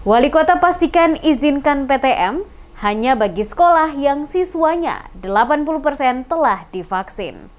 Wali kota pastikan izinkan PTM hanya bagi sekolah yang siswanya 80% telah divaksin.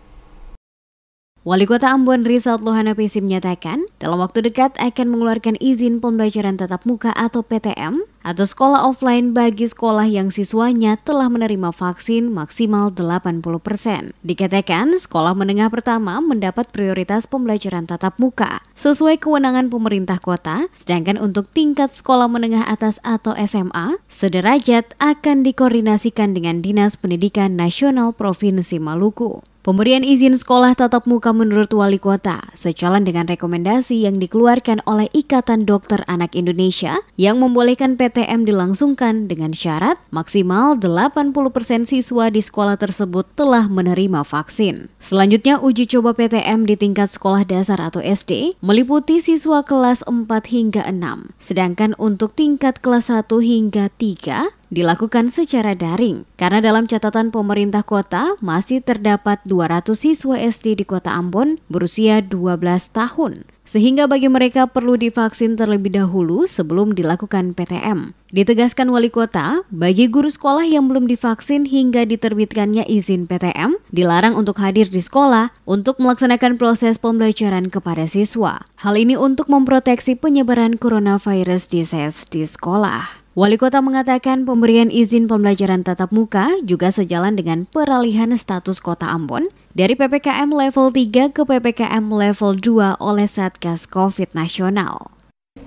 Wali Kota Ambon Rizal Lohana Pisi menyatakan, dalam waktu dekat akan mengeluarkan izin pembelajaran tatap muka atau PTM atau sekolah offline bagi sekolah yang siswanya telah menerima vaksin maksimal 80%. persen. Dikatakan, sekolah menengah pertama mendapat prioritas pembelajaran tatap muka sesuai kewenangan pemerintah kota, sedangkan untuk tingkat sekolah menengah atas atau SMA, sederajat akan dikoordinasikan dengan Dinas Pendidikan Nasional Provinsi Maluku. Pemberian izin sekolah tatap muka menurut wali kota sejalan dengan rekomendasi yang dikeluarkan oleh Ikatan Dokter Anak Indonesia yang membolehkan PTM dilangsungkan dengan syarat maksimal 80% siswa di sekolah tersebut telah menerima vaksin. Selanjutnya uji coba PTM di tingkat sekolah dasar atau SD meliputi siswa kelas 4 hingga 6, sedangkan untuk tingkat kelas 1 hingga 3 dilakukan secara daring karena dalam catatan pemerintah kota masih terdapat 200 siswa SD di kota Ambon berusia 12 tahun sehingga bagi mereka perlu divaksin terlebih dahulu sebelum dilakukan PTM. Ditegaskan wali kota, bagi guru sekolah yang belum divaksin hingga diterbitkannya izin PTM, dilarang untuk hadir di sekolah untuk melaksanakan proses pembelajaran kepada siswa. Hal ini untuk memproteksi penyebaran coronavirus disease di sekolah. Wali kota mengatakan pemberian izin pembelajaran tatap muka juga sejalan dengan peralihan status kota Ambon dari PPKM level 3 ke PPKM level 2 oleh Satgas Covid nasional.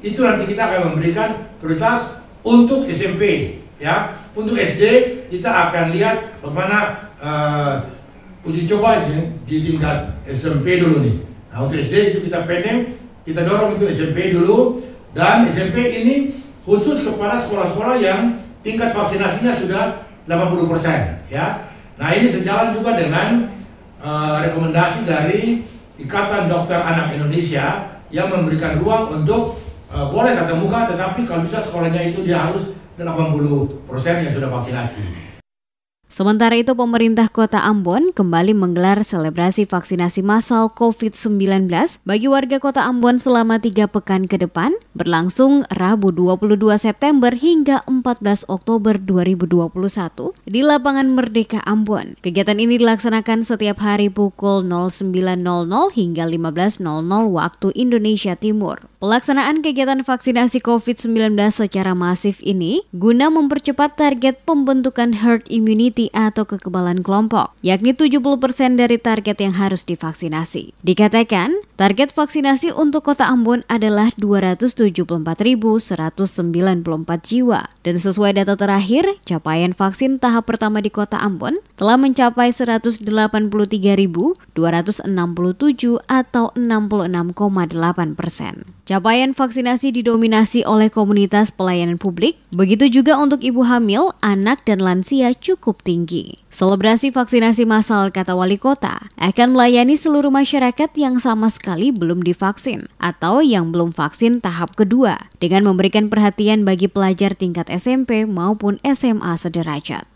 Itu nanti kita akan memberikan prioritas untuk SMP ya. Untuk SD kita akan lihat bagaimana uh, uji coba di, di tingkat SMP dulu nih. Nah, untuk SD itu kita pending, kita dorong untuk SMP dulu dan SMP ini khusus kepada sekolah-sekolah yang tingkat vaksinasinya sudah 80% ya. Nah, ini sejalan juga dengan Eh, rekomendasi dari Ikatan Dokter Anak Indonesia yang memberikan ruang untuk e, boleh tatap muka tetapi kalau bisa sekolahnya itu dia harus 80% yang sudah vaksinasi. Sementara itu, pemerintah kota Ambon kembali menggelar selebrasi vaksinasi massal COVID-19 bagi warga kota Ambon selama tiga pekan ke depan, berlangsung Rabu 22 September hingga 14 Oktober 2021 di lapangan Merdeka Ambon. Kegiatan ini dilaksanakan setiap hari pukul 09.00 hingga 15.00 waktu Indonesia Timur. Pelaksanaan kegiatan vaksinasi COVID-19 secara masif ini guna mempercepat target pembentukan herd immunity atau kekebalan kelompok, yakni 70% dari target yang harus divaksinasi. Dikatakan, Target vaksinasi untuk kota Ambon adalah 274.194 jiwa. Dan sesuai data terakhir, capaian vaksin tahap pertama di kota Ambon telah mencapai 183.267 atau 66,8 persen. Capaian vaksinasi didominasi oleh komunitas pelayanan publik, begitu juga untuk ibu hamil, anak, dan lansia cukup tinggi. Selebrasi vaksinasi massal kata wali kota akan melayani seluruh masyarakat yang sama sekali belum divaksin atau yang belum vaksin tahap kedua dengan memberikan perhatian bagi pelajar tingkat SMP maupun SMA sederajat.